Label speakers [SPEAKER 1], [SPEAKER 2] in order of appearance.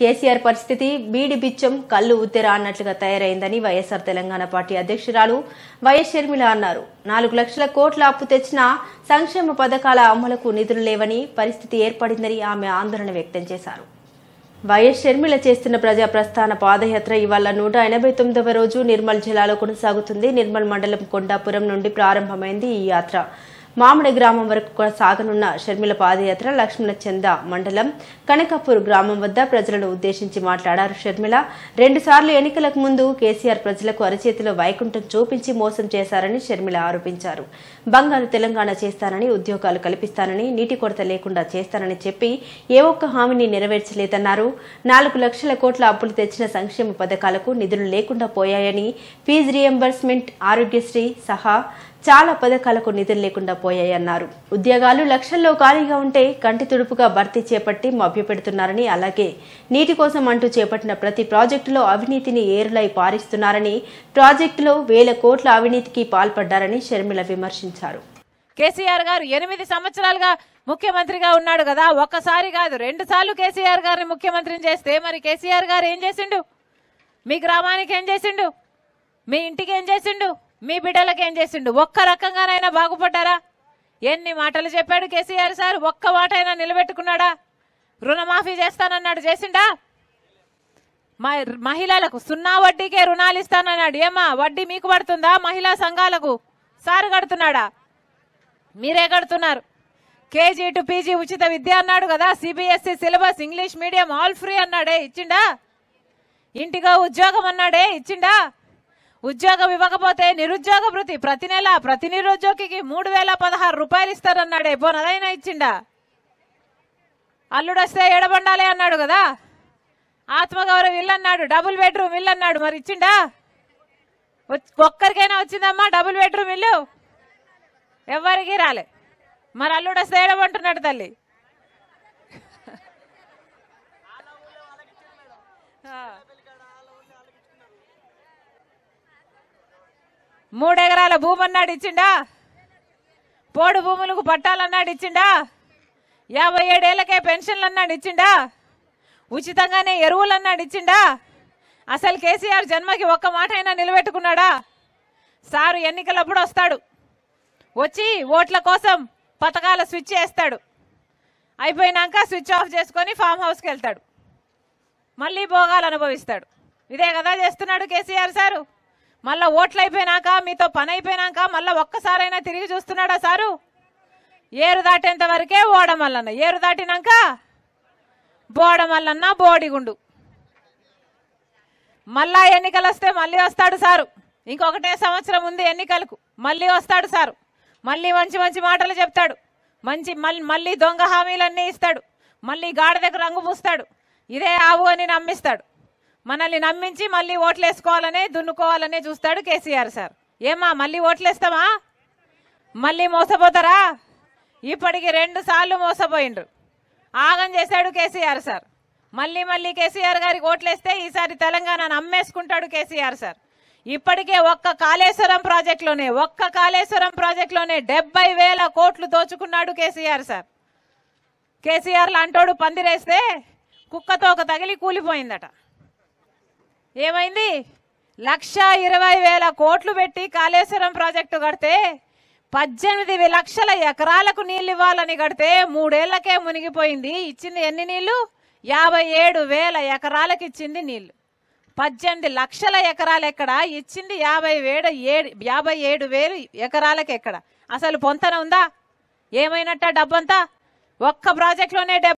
[SPEAKER 1] కేసీఆర్ పరిస్థితి బీడి బిచ్చం కళ్ళు ఉత్తెరా అన్నట్లుగా తయారైందని వైఎస్ఆర్ తెలంగాణ పార్టీ అధ్యక్షురాలు వైఎస్ షర్మిల అన్నారు నాలుగు లక్షల కోట్ల అప్పు తెచ్చినా సంక్షేమ పథకాల అమలుకు నిధులు లేవని పరిస్థితి ఏర్పడిందని ఆమె ఆందోళన వ్యక్తం చేశారు వైఎస్ షర్మిల చేస్తున్న ప్రజా ప్రస్థాన పాదయాత్ర ఇవాళ నూట ఎనభై తొమ్మిదవ రోజు నిర్మల్ జిల్లాలో కొనసాగుతుంది నిర్మల్ మండలం కొండాపురం నుండి ప్రారంభమైంది ఈ యాత్ర మామిడి గ్రామం వరకు సాగనున్న షర్మిల పాదయాత్ర లక్ష్మణ చంద మండలం కనకపూర్ గ్రామం వద్ద ప్రజలను ఉద్దేశించి మాట్లాడారు షర్మిల రెండుసార్లు ఎన్నికలకు ముందు కేసీఆర్ ప్రజలకు అరచేతిలో వైకుంఠం చూపించి మోసం చేశారని షర్మిల ఆరోపించారు బంగారు తెలంగాణ చేస్తానని ఉద్యోగాలు కల్పిస్తానని నీటి కొరత లేకుండా చేస్తానని చెప్పి ఏ ఒక్క హామీని నెరవేర్చలేదన్నారు నాలుగు లక్షల కోట్ల అప్పులు తెచ్చిన సంక్షేమ పథకాలకు నిధులు లేకుండా పోయాయని ఫీజు రియంబర్స్మెంట్ ఆరోగ్యశ్రీ సహా చాలా పథకాలకు నిధులు లేకుండా పోయాయన్నారు ఉద్యోగాలు లక్షల్లో ఖాళీగా ఉంటే కంటి తుడుపుగా భర్తీ చేపట్టి మభ్యపెడుతున్నారని అలాగే నీటి కోసం అంటూ చేపట్టిన ప్రతి ప్రాజెక్టులో అవినీతిని ఏరులై పారిస్తున్నారని ప్రాజెక్టులో వేల కోట్ల అవినీతికి పాల్పడ్డారని షర్మిల విమర్శించారు
[SPEAKER 2] కేసీఆర్ గారు ఎనిమిది సంవత్సరాలుగా ముఖ్యమంత్రిగా ఉన్నాడు కదా ఒక్కసారి కాదు రెండు సార్లు కేసీఆర్ గారిని ముఖ్యమంత్రిని చేస్తే మరి కేసీఆర్ గారు ఏం చేసిండు మీ గ్రామానికి ఏం చేసిండు మీ ఇంటికి ఏం చేసిండు మీ బిడ్డలకు ఏం చేసిండు ఒక్క రకంగానైనా బాగుపడ్డారా ఎన్ని మాటలు చెప్పాడు కేసీఆర్ సార్ ఒక్క వాటైనా నిలబెట్టుకున్నాడా రుణమాఫీ చేస్తానన్నాడు చేసిండా మహిళలకు సున్నా వడ్డీకే రుణాలు ఇస్తానన్నాడు ఏమా వడ్డీ మీకు పడుతుందా మహిళా సంఘాలకు సారు కడుతున్నాడా మీరే కడుతున్నారు కేజీ టు పీజీ ఉచిత విద్య అన్నాడు కదా CBSE syllabus English medium all free అన్నాడే ఇచ్చిండా ఇంటిగా ఉద్యోగం అన్నాడే ఇచ్చిండా ఉద్యోగం ఇవ్వకపోతే నిరుద్యోగ వృత్తి ప్రతి నెల ప్రతి నిరుద్యోగికి మూడు వేల పదహారు రూపాయలు ఇస్తారన్నాడే పోనదైనా ఇచ్చిండా అల్లుడు వస్తే అన్నాడు కదా ఆత్మగౌరవం ఇల్లన్నాడు డబుల్ బెడ్రూమ్ ఇల్లు అన్నాడు మరి ఇచ్చిండా ఒక్కరికైనా వచ్చిందమ్మా డబుల్ బెడ్రూమ్ ఇల్లు ఎవరికి రాలే మరి అల్లుడు వస్తే తల్లి మూడెకరాల భూమి అన్నాడు ఇచ్చిండా పోడు భూములకు పట్టాలన్నాడు ఇచ్చిండా యాభై ఏడేళ్లకే పెన్షన్లు అన్నాడు ఇచ్చిండా ఉచితంగానే ఎరువులు అన్నాడు ఇచ్చిండా అసలు కేసీఆర్ జన్మకి ఒక్క మాట అయినా నిలబెట్టుకున్నాడా సారు ఎన్నికలప్పుడు వస్తాడు వచ్చి ఓట్ల కోసం పథకాల స్విచ్ వేస్తాడు అయిపోయినాక స్విచ్ ఆఫ్ చేసుకొని ఫామ్ హౌస్కి వెళ్తాడు మళ్ళీ భోగాలు అనుభవిస్తాడు ఇదే కదా చేస్తున్నాడు కేసీఆర్ సారు మళ్ళా ఓట్లు అయిపోయినాక మీతో పని అయిపోయినాక మళ్ళా ఒక్కసారైనా తిరిగి చూస్తున్నాడా సారు ఏరు దాటేంత వరకే ఓడమల్లన్న ఏరు దాటినాక బోడమల్లన్న బోడిగుండు మళ్ళా ఎన్నికలు వస్తే మళ్ళీ వస్తాడు సారు ఇంకొకటే సంవత్సరం ఉంది ఎన్నికలకు మళ్ళీ వస్తాడు సారు మళ్ళీ మంచి మంచి మాటలు చెప్తాడు మంచి మళ్ళీ దొంగ హామీలన్నీ ఇస్తాడు మళ్ళీ గాడి దగ్గర రంగు పూస్తాడు ఇదే ఆవు అని నమ్మిస్తాడు మనల్ని నమ్మించి మళ్ళీ వేసుకోవాలనే దున్నుకోవాలనే చూస్తాడు కేసీఆర్ సార్ ఏమా మళ్ళీ ఓట్లేస్తామా మళ్ళీ మోసపోతారా ఇప్పటికి రెండు సార్లు మోసపోయిండ్రు ఆగం చేశాడు కేసీఆర్ సార్ మళ్ళీ మళ్ళీ కేసీఆర్ గారికి ఓట్లేస్తే ఈసారి తెలంగాణ అమ్మేసుకుంటాడు కేసీఆర్ సార్ ఇప్పటికే ఒక్క కాళేశ్వరం ప్రాజెక్టులోనే ఒక్క కాళేశ్వరం ప్రాజెక్టులోనే డెబ్బై వేల కోట్లు దోచుకున్నాడు కేసీఆర్ సార్ కేసీఆర్లు అంటోడు పందిరేస్తే కుక్కతో ఒక తగిలి కూలిపోయిందట ఏమైంది లక్ష ఇరవై వేల కోట్లు పెట్టి కాళేశ్వరం ప్రాజెక్టు కడితే పద్దెనిమిది లక్షల ఎకరాలకు నీళ్ళు ఇవ్వాలని కడితే మూడేళ్లకే మునిగిపోయింది ఇచ్చింది ఎన్ని నీళ్లు యాభై ఏడు వేల ఎకరాలకు ఇచ్చింది నీళ్లు పద్దెనిమిది లక్షల ఎకరాలు ఎక్కడ ఇచ్చింది యాభై వేడు ఏడు యాభై ఏడు వేలు ఎకరాలకు ఎక్కడ అసలు పొంతన ఉందా ఏమైనట్ట డబ్బంతా ఒక్క ప్రాజెక్ట్లోనే